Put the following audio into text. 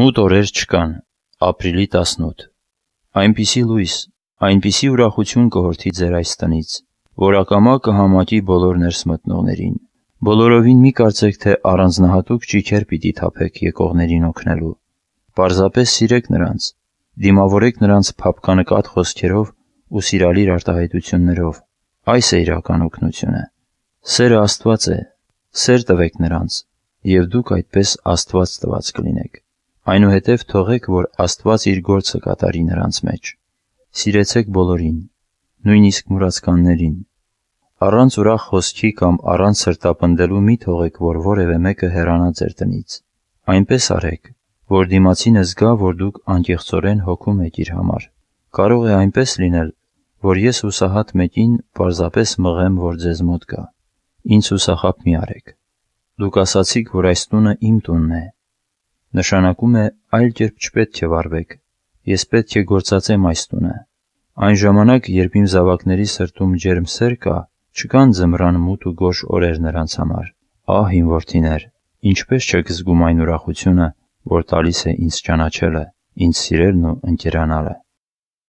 Մութ օրեր չկան, ապրիլի 18։ Այնպիսի լույս, այնպիսի ուրախություն կհորթի ձեր այս տնից, որ ակամա կհամակի բոլոր ներս մտնողներին։ Բոլորովին մի կարծեք, թե առանձնահատուկ ճիքեր պիտի թափեք եկողներին օգնելու։ Պարզապես սիրեք նրանց, դիմավորեք նրանց փապկանկատ խոսքերով ու սիրալիր արտահայտություններով։ Այս է իրական օգնությունը։ Սերը Աստված է, սեր տվեք նրանց, եւ դուք այդպես Աստված տված կլինեք։ Այնուհետև թողեք, որ Աստված իր գործը կատարի նրանց մեջ։ Սիրեցեք բոլորին, նույնիսկ մուրացկաններին։ Առանց ուրախ խոսքի կամ առանց սրտապնդելու մի թողեք, որ որևէ մեկը հեռանա ձեր տնից։ Այնպես արեք, որ դիմացինը զգա, որ դուք անկեղծորեն հոգում եք իր համար։ Կարող է այնպես լինել, որ ես հուսահատ մեկին պարզապես մղեմ, որ ձեզ մոտ գա։ Ինձ հուսախաբ մի արեք։ Դուք ասացիք, որ այս տունը իմ տունն է, նշանակում է այլ կերպ չպետք է վարվեք, ես պետք է գործածեմ այս տունը։ Այն ժամանակ, երբ իմ զավակների սրտում ջերմ-սեր կա, չկան ձմռան մութ ու գորշ օրեր նրանց համար։ Ահ, իմ որդիներ, ինչպե՞ս չեք զգում այն ուրախությունը, որ տալիս է ինձ ճանաչելը, ինձ սիրելն ու ընկերանալը։